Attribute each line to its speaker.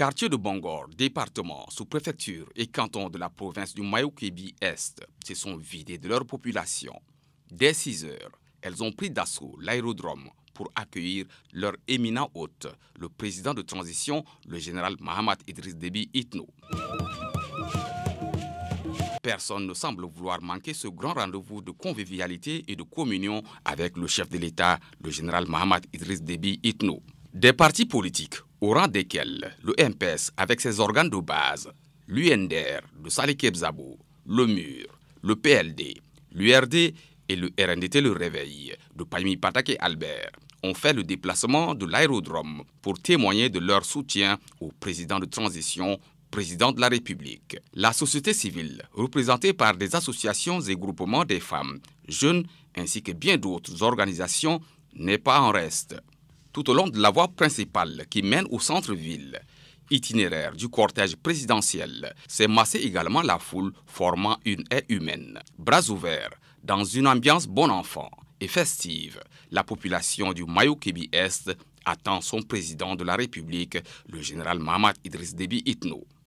Speaker 1: Quartier de Bangor, département, sous-préfecture et canton de la province du Mayokébi-Est se sont vidés de leur population. Dès 6 heures, elles ont pris d'assaut l'aérodrome pour accueillir leur éminent hôte, le président de transition, le général Mohamed Idriss Déby Itno. Personne ne semble vouloir manquer ce grand rendez-vous de convivialité et de communion avec le chef de l'État, le général Mohamed Idriss Déby Itno. Des partis politiques au rang desquels le MPS avec ses organes de base, l'UNDR le Salikeb le MUR, le PLD, l'URD et le RNDT Le Réveil de Palmi patake Albert ont fait le déplacement de l'aérodrome pour témoigner de leur soutien au président de transition, président de la République. La société civile, représentée par des associations et groupements des femmes, jeunes ainsi que bien d'autres organisations, n'est pas en reste tout au long de la voie principale qui mène au centre-ville. Itinéraire du cortège présidentiel, s'est massée également la foule formant une haie humaine. Bras ouverts, dans une ambiance bon enfant et festive, la population du mayo Est attend son président de la République, le général Mahmoud Idriss Déby Itno.